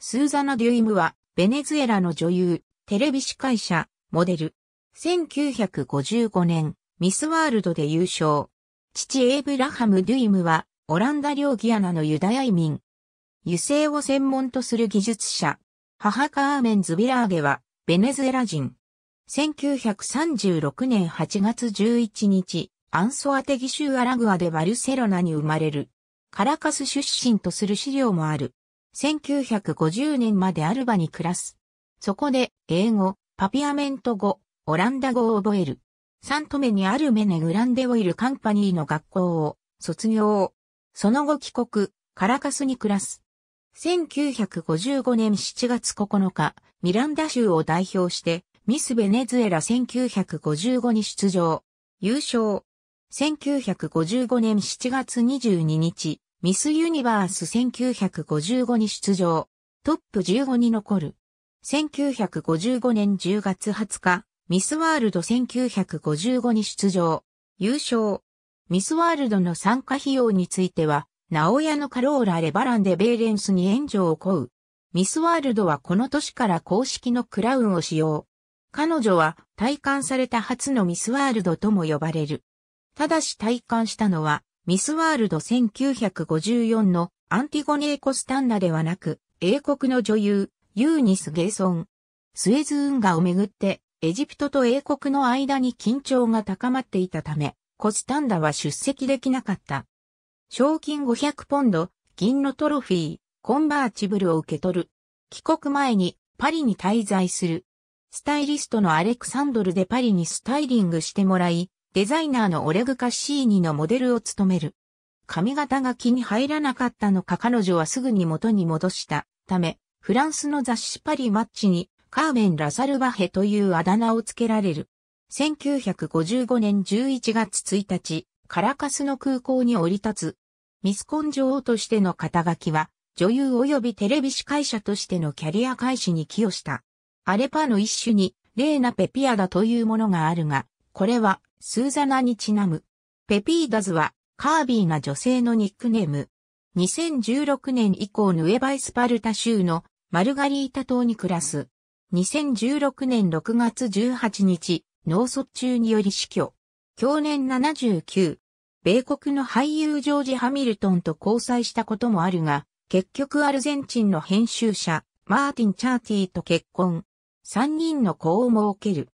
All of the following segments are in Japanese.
スーザナ・デュイムは、ベネズエラの女優、テレビ司会者、モデル。1955年、ミスワールドで優勝。父エイブラハム・デュイムは、オランダ領ギアナのユダヤ移民。油性を専門とする技術者。母カーメン・ズビラーゲは、ベネズエラ人。1936年8月11日、アンソアテギ州アラグアでバルセロナに生まれる。カラカス出身とする資料もある。1950年までアルバに暮らす。そこで、英語、パピアメント語、オランダ語を覚える。サントメにあるメネグランデオイルカンパニーの学校を卒業。その後帰国、カラカスに暮らす。1955年7月9日、ミランダ州を代表して、ミスベネズエラ1955に出場。優勝。1955年7月22日、ミスユニバース1955に出場。トップ15に残る。1955年10月20日、ミスワールド1955に出場。優勝。ミスワールドの参加費用については、ナオヤのカローラ・レバランでベーレンスに援助を請う。ミスワールドはこの年から公式のクラウンを使用。彼女は体感された初のミスワールドとも呼ばれる。ただし体感したのはミスワールド1954のアンティゴネー・コスタンナではなく、英国の女優、ユーニス・ゲイソン。スエズ運河をめぐって、エジプトと英国の間に緊張が高まっていたため、コスタンダは出席できなかった。賞金500ポンド、銀のトロフィー、コンバーチブルを受け取る。帰国前にパリに滞在する。スタイリストのアレクサンドルでパリにスタイリングしてもらい、デザイナーのオレグ・カッシーニのモデルを務める。髪型が気に入らなかったのか彼女はすぐに元に戻したため、フランスの雑誌パリマッチにカーメン・ラサルバヘというあだ名を付けられる。1955年11月1日、カラカスの空港に降り立つ。ミスコン女王としての肩書きは、女優及びテレビ司会者としてのキャリア開始に寄与した。アレパの一種に、レーナ・ペピアダというものがあるが、これはスーザナにちなむ。ペピーダズは、カービーが女性のニックネーム。2016年以降ヌエバイスパルタ州のマルガリータ島に暮らす。2016年6月18日、脳卒中により死去。去年79。米国の俳優ジョージ・ハミルトンと交際したこともあるが、結局アルゼンチンの編集者、マーティン・チャーティーと結婚。3人の子を設ける。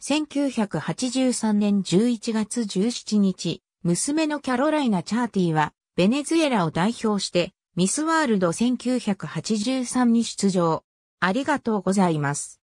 1983年11月17日、娘のキャロライナ・チャーティは、ベネズエラを代表して、ミスワールド1983に出場。ありがとうございます。